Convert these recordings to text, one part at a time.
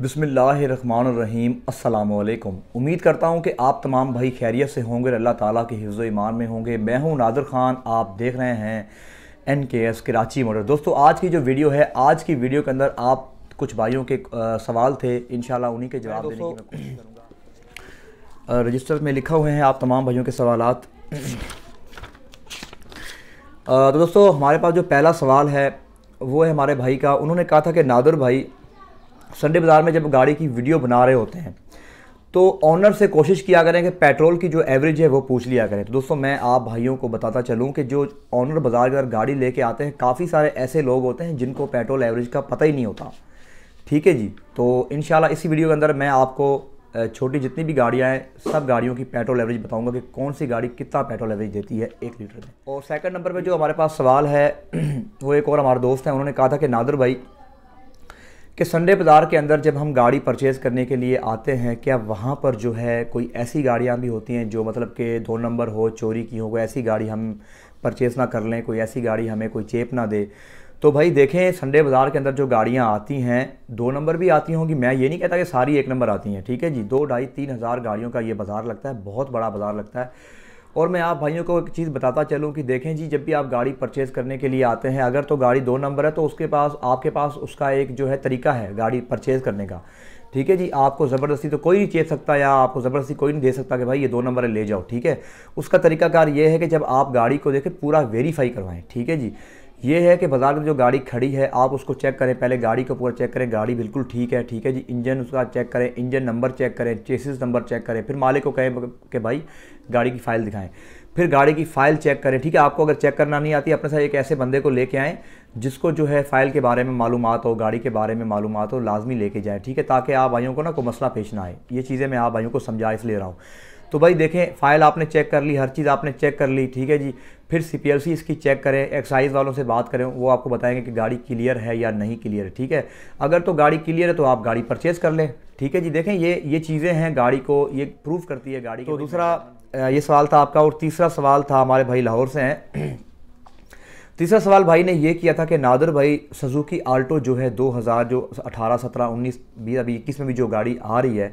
बसमिल्लाम उम्मीद करता हूँ कि आप तमाम भाई खैरियत से होंगे और अल्लाह ताला के हिफ्ज़ ईमान में होंगे मैं हूँ नादर ख़ान आप देख रहे हैं एन के एस कराची मोटर दोस्तों आज की जो वीडियो है आज की वीडियो के अंदर आप कुछ भाइयों के आ, सवाल थे इन उन्हीं के जवाब देने की मैं कोशिश करूँगा रजिस्टर में लिखा हुए हैं आप तमाम भाइयों के सवाल तो दोस्तों हमारे पास जो पहला सवाल है वो है हमारे भाई का उन्होंने कहा था कि नादर भाई संडे बाज़ार में जब गाड़ी की वीडियो बना रहे होते हैं तो ऑनर से कोशिश किया करें कि पेट्रोल की जो एवरेज है वो पूछ लिया करें तो दोस्तों मैं आप भाइयों को बताता चलूं कि जो ऑनर बाज़ार के अंदर गाड़ी लेके आते हैं काफ़ी सारे ऐसे लोग होते हैं जिनको पेट्रोल एवरेज का पता ही नहीं होता ठीक है जी तो इन इसी वीडियो के अंदर मैं आपको छोटी जितनी भी गाड़ियाँ हैं सब गाड़ियों की पेट्रोल एवरेज बताऊंगा कि कौन सी गाड़ी कितना पेट्रोल एवरेज देती है एक लीटर में और सेकंड नंबर पे जो हमारे पास सवाल है वो एक और हमारे दोस्त हैं उन्होंने कहा था कि नादर भाई कि संडे बाज़ार के अंदर जब हम गाड़ी परचेज़ करने के लिए आते हैं क्या वहाँ पर जो है कोई ऐसी गाड़ियाँ भी होती हैं जो मतलब कि दो नंबर हो चोरी की हो कोई ऐसी गाड़ी हम परचेज़ ना कर लें कोई ऐसी गाड़ी हमें कोई चेप ना दे तो भाई देखें संडे बाज़ार के अंदर जो गाड़ियाँ आती हैं दो नंबर भी आती होंगी मैं ये नहीं कहता कि सारी एक नंबर आती हैं ठीक है जी दो ढाई तीन हज़ार गाड़ियों का ये बाज़ार लगता है बहुत बड़ा बाज़ार लगता है और मैं आप भाइयों को एक चीज़ बताता चलूँ कि देखें जी जब भी आप गाड़ी परचेज़ करने के लिए आते हैं अगर तो गाड़ी दो नंबर है तो उसके पास आपके पास उसका एक जो है तरीका है गाड़ी परचेज़ करने का ठीक है जी आपको ज़बरदस्ती तो कोई नहीं चेत सकता या आपको ज़बरदस्ती कोई नहीं दे सकता कि भाई ये दो नंबर ले जाओ ठीक है उसका तरीकाकार ये है कि जब आप गाड़ी को देखें पूरा वेरीफाई करवाएं ठीक है जी ये है कि बाज़ार में जो गाड़ी खड़ी है आप उसको चेक करें पहले गाड़ी को पूरा चेक करें गाड़ी बिल्कुल ठीक है ठीक है जी इंजन उसका चेक करें इंजन नंबर चेक करें चेसिस नंबर चेक करें फिर मालिक को कहें कि भाई गाड़ी की फ़ाइल दिखाएं फिर गाड़ी की फ़ाइल चेक करें ठीक है आपको अगर चेक करना नहीं आती अपने साथ एक ऐसे बंदे को लेके आएँ जिसको जो है फ़ाइल के बारे में मालूम हो गाड़ी के बारे में मालूम हो लाजमी लेके जाएँ ठीक है ताकि आप भाइयों को ना कोई मसला पेश ना आए ये चीज़ें मैं आप भाइयों को समझा इसलिए रहा हूँ तो भाई देखें फाइल आपने चेक कर ली हर चीज़ आपने चेक कर ली ठीक है जी फिर सी इसकी चेक करें एक्साइज वालों से बात करें वो आपको बताएंगे कि गाड़ी क्लियर है या नहीं क्लियर है ठीक है अगर तो गाड़ी क्लियर है तो आप गाड़ी परचेज़ कर लें ठीक है जी देखें ये ये चीज़ें हैं गाड़ी को ये प्रूफ करती है गाड़ी तो दूसरा ये सवाल था आपका और तीसरा सवाल था हमारे भाई लाहौर से हैं तीसरा सवाल भाई ने ये किया था कि नादर भाई सजुकी आल्टो जो है 2000 जो 18 17 19 बीस अभी इक्कीस में भी जो गाड़ी आ रही है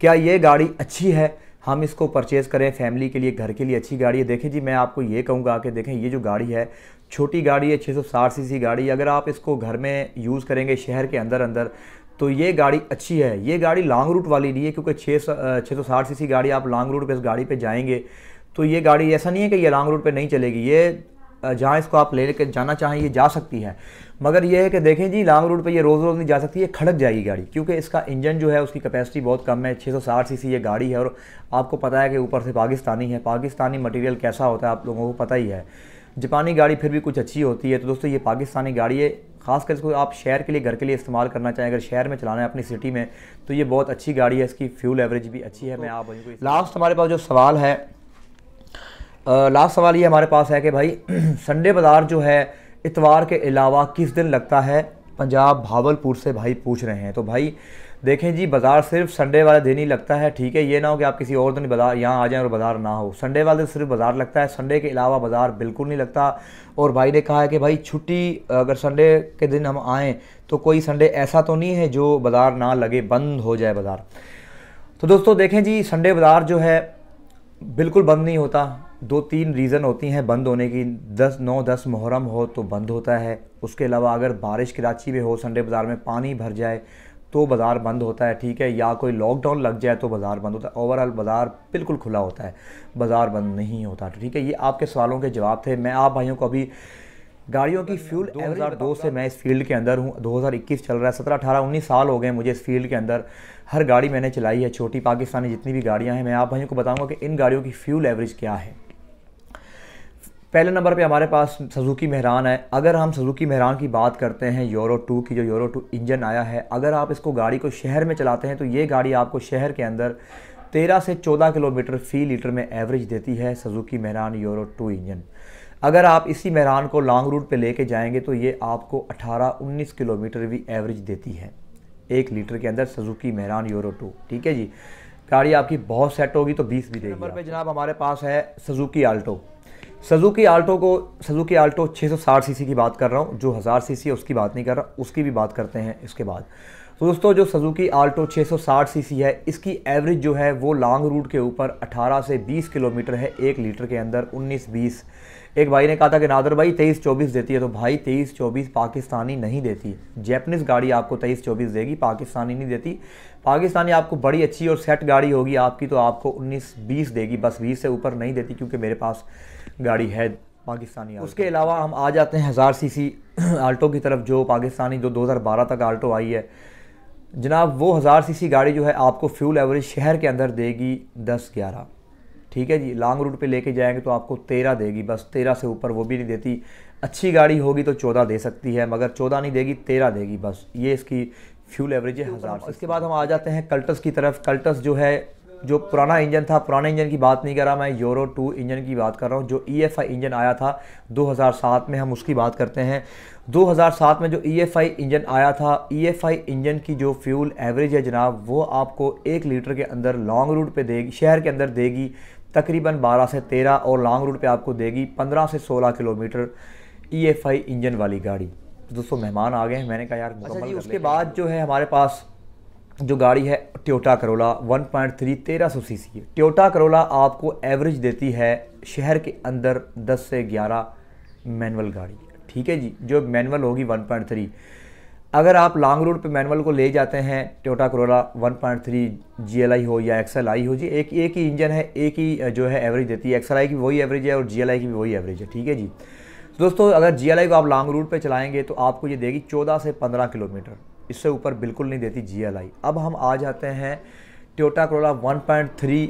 क्या ये गाड़ी अच्छी है हम इसको परचेज़ करें फैमिली के लिए घर के लिए अच्छी गाड़ी है देखें जी मैं आपको ये कहूँगा कि देखें ये जो गाड़ी है छोटी गाड़ी है 660 सीसी गाड़ी अगर आप इसको घर में यूज़ करेंगे शहर के अंदर अंदर तो ये गाड़ी अच्छी है ये गाड़ी लॉन्ग रूट वाली नहीं है क्योंकि छः छः सौ साठ सी गाड़ी आप लॉन्ग रूट पर इस गाड़ी पर जाएंगे तो ये गाड़ी ऐसा नहीं है कि ये लॉन्ग रूट पर नहीं चलेगी ये जहाँ इसको आप ले लेकर जाना चाहें ये जा सकती है मगर ये है कि देखें जी लॉन्ग रूट पे ये रोज़ रोज़ नहीं जा सकती है खड़क जाएगी गाड़ी क्योंकि इसका इंजन जो है उसकी कैपेसिटी बहुत कम है 660 सीसी ये गाड़ी है और आपको पता है कि ऊपर से पाकिस्तानी है पाकिस्तानी मटेरियल कैसा होता है आप लोगों को पता ही है जापानी गाड़ी फिर भी कुछ अच्छी होती है तो दोस्तों ये पाकिस्तानी गाड़ी है खासकर इसको आप शहर के लिए घर के लिए इस्तेमाल करना चाहें अगर शहर में चलाना है अपनी सिटी में तो ये बहुत अच्छी गाड़ी है इसकी फ्यूल एवरेज भी अच्छी है मैं तो आप लास्ट हमारे पास जो सवाल है लास्ट सवाल ये हमारे पास है कि भाई संडे बाज़ार जो है इतवार के अलावा किस दिन लगता है पंजाब भावलपुर से भाई पूछ रहे हैं तो भाई देखें जी बाज़ार सिर्फ संडे वाले दिन ही लगता है ठीक है ये ना हो कि आप किसी और दिन बाज़ार यहाँ आ जाएं और बाज़ार ना हो संडे वाले दिन सिर्फ बाज़ार लगता है संडे के अलावा बाज़ार बिल्कुल नहीं लगता और भाई ने कहा है कि भाई छुट्टी अगर संडे के दिन हम आएँ तो कोई संडे ऐसा तो नहीं है जो बाज़ार ना लगे बंद हो जाए बाज़ार तो दोस्तों देखें जी संडे बाज़ार जो है बिल्कुल बंद नहीं होता दो तीन रीज़न होती हैं बंद होने की दस नौ दस मुहर्रम हो तो बंद होता है उसके अलावा अगर बारिश कराची में हो संडे बाज़ार में पानी भर जाए तो बाज़ार बंद होता है ठीक है या कोई लॉकडाउन लग जाए तो बाज़ार बंद होता है ओवरऑल बाज़ार बिल्कुल खुला होता है बाज़ार बंद नहीं होता ठीक है ये आपके सवालों के जवाब थे मैं आप भाइयों को अभी गाड़ियों की फ्यूल 2002 से मैं इस फील्ड के अंदर हूँ 2021 चल रहा है सत्रह अठारह उन्नीस साल हो गए मुझे इस फील्ड के अंदर हर गाड़ी मैंने चलाई है छोटी पाकिस्तानी जितनी भी गाड़ियाँ हैं मैं आप भाइयों को बताऊँगा कि इन गाड़ियों की फ्यूल एवरेज क्या है पहले नंबर पे हमारे पास सजुकी मेहरान है अगर हम सजुकी मेहरान की बात करते हैं यूरो टू की जो यूरो टू इंजन आया है अगर आप इसको गाड़ी को शहर में चलाते हैं तो ये गाड़ी आपको शहर के अंदर तेरह से चौदह किलोमीटर फी लीटर में एवरेज देती है Suzuki Mehran euro two engine अगर आप इसी मेहरान को लॉन्ग रूट पर लेके जाएंगे तो ये आपको अठारह उन्नीस किलोमीटर भी एवरेज देती है एक लीटर के अंदर सजुकी मेहरान यूरो टू ठीक है जी गाड़ी आपकी बहुत सेट होगी तो 20 भी देगी नंबर पे जनाब हमारे पास है सजुकी आल्टो सजुकी आल्टो को सजुकी आल्टो 660 सीसी की बात कर रहा हूँ जो हज़ार सी है उसकी बात नहीं कर रहा उसकी भी बात करते हैं इसके बाद तो दोस्तों जो सजुकी आल्टो 660 सीसी है इसकी एवरेज जो है वो लॉन्ग रूट के ऊपर 18 से 20 किलोमीटर है एक लीटर के अंदर 19-20 एक भाई ने कहा था कि नादर भाई 23-24 देती है तो भाई 23-24 पाकिस्तानी नहीं देती जैपनीज़ गाड़ी आपको 23-24 देगी पाकिस्तानी नहीं देती पाकिस्तानी आपको बड़ी अच्छी और सेट गाड़ी होगी आपकी तो आपको उन्नीस बीस देगी बस बीस से ऊपर नहीं देती क्योंकि मेरे पास गाड़ी है पाकिस्तानी उसके अलावा हम आ जाते हैं हज़ार सी सी आल्टो की तरफ जो पाकिस्तानी जो 2012 तक आल्टो आई है जनाब वो हज़ार सी सी गाड़ी जो है आपको फ्यूल एवरेज शहर के अंदर देगी दस ग्यारह ठीक है जी लॉन्ग रूट पे लेके जाएंगे तो आपको तेरह देगी बस तेरह से ऊपर वो भी नहीं देती अच्छी गाड़ी होगी तो चौदह दे सकती है मगर चौदह नहीं देगी तेरह देगी बस ये इसकी फ्यूल एवरेज है हज़ार इसके बाद हम आ जाते हैं कल्टस की तरफ कल्टस जो है जो पुराना इंजन था पुराने इंजन की बात नहीं कर रहा मैं यूरो टू इंजन की बात कर रहा हूँ जो ई एफ आई इंजन आया था 2007 में हम उसकी बात करते हैं 2007 में जो ई एफ आई इंजन आया था ई एफ आई इंजन की जो फ्यूल एवरेज है जनाब वो आपको एक लीटर के अंदर लॉन्ग रूट पे देगी शहर के अंदर देगी तकरीबन 12 से 13 और लॉन्ग रूट पे आपको देगी 15 से 16 kilometre E F I engine वाली गाड़ी तो दोस्तों मेहमान आ गए हैं मैंने कहा यार अच्छा जी उसके बाद जो है हमारे पास जो गाड़ी है ट्योटा करोला 1.3 पॉइंट थ्री तेरह सौ सी सी है ट्योटा करोला आपको एवरेज देती है शहर के अंदर 10 से 11 मैनुअल गाड़ी ठीक है जी जो मैनुअल होगी 1.3 अगर आप लॉन्ग रूट पे मैनुअल को ले जाते हैं टोटा करोला 1.3 आई हो या आई हो जी एक एक ही इंजन है एक ही जो है एवरेज देती है आई की वही एवरेज है और आई की भी वही एवरेज है ठीक है जी दोस्तों अगर आई को आप लॉन्ग रूट पर चलाएँगे तो आपको ये देगी चौदह से पंद्रह किलोमीटर इससे ऊपर बिल्कुल नहीं देती जी अब हम आ जाते हैं टोटा करोला 1.3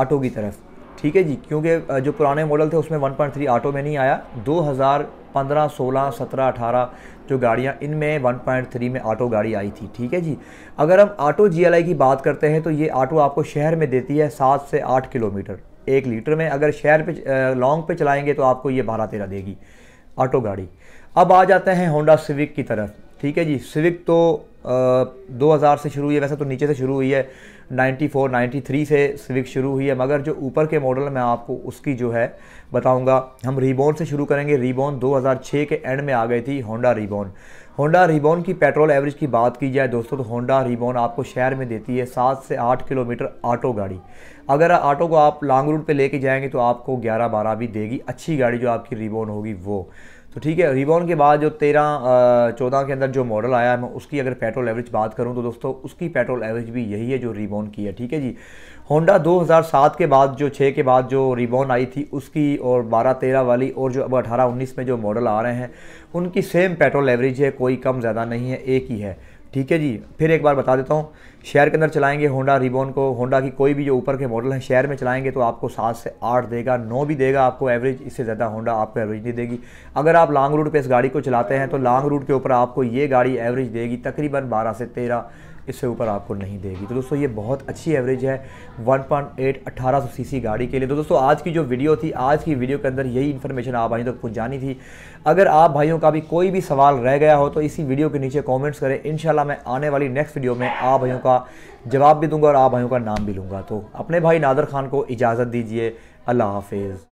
ऑटो की तरफ ठीक है जी क्योंकि जो पुराने मॉडल थे उसमें 1.3 ऑटो में नहीं आया 2015, 16, 17, 18 जो गाड़ियाँ इनमें 1.3 में ऑटो गाड़ी आई थी ठीक है जी अगर हम ऑटो जी की बात करते हैं तो ये ऑटो आपको शहर में देती है सात से आठ किलोमीटर एक लीटर में अगर शहर पे लॉन्ग पे चलाएंगे तो आपको ये बारह तेरह देगी ऑटो गाड़ी अब आ जाते हैं होंडा सिविक की तरफ ठीक है जी सिविक तो दो हज़ार से शुरू हुई है वैसे तो नीचे से शुरू हुई है 94, 93 से सिविक शुरू हुई है मगर जो ऊपर के मॉडल में आपको उसकी जो है बताऊंगा हम रिबॉन से शुरू करेंगे रिबॉन 2006 के एंड में आ गई थी होंडा रिबॉन होंडा रिबॉन की पेट्रोल एवरेज की बात की जाए दोस्तों तो होंडा रिबॉन आपको शहर में देती है सात से आठ किलोमीटर ऑटो गाड़ी अगर ऑटो को आप लॉन्ग रूट पर लेके जाएंगे तो आपको ग्यारह बारह भी देगी अच्छी गाड़ी जो आपकी रिबॉन होगी वो तो ठीक है रिबॉन के बाद जो तेरह चौदह के अंदर जो मॉडल आया मैं उसकी अगर पेट्रोल एवरेज बात करूं तो दोस्तों उसकी पेट्रोल एवरेज भी यही है जो रिबॉन की है ठीक है जी होंडा 2007 के बाद जो छः के बाद जो रिबॉन आई थी उसकी और 12-13 वाली और जो अब 18-19 में जो मॉडल आ रहे हैं उनकी सेम पेट्रोल एवरेज है कोई कम ज़्यादा नहीं है एक ही है ठीक है जी फिर एक बार बता देता हूँ शहर के अंदर चलाएंगे होंडा रिबोन को होंडा की कोई भी जो ऊपर के मॉडल हैं शहर में चलाएंगे तो आपको सात से आठ देगा नौ भी देगा आपको एवरेज इससे ज़्यादा होंडा आपको एवरेज नहीं देगी अगर आप लॉन्ग रूट पे इस गाड़ी को चलाते हैं तो लॉन्ग रूट के ऊपर आपको ये गाड़ी एवरेज देगी तकरीबन बारह से तेरह इससे ऊपर आपको नहीं देगी तो दोस्तों ये बहुत अच्छी एवरेज है 1.8 1800 सीसी गाड़ी के लिए तो दोस्तों आज की जो वीडियो थी आज की वीडियो के अंदर यही इन्फॉर्मेशन आप भाइयों तक तो पहुँचानी थी अगर आप भाइयों का भी कोई भी सवाल रह गया हो तो इसी वीडियो के नीचे कॉमेंट्स करें इन मैं आने वाली नेक्स्ट वीडियो में आप भाइयों का जवाब भी दूंगा और आप भाइयों का नाम भी लूँगा तो अपने भाई नादर खान को इजाज़त दीजिए अल्लाह हाफिज़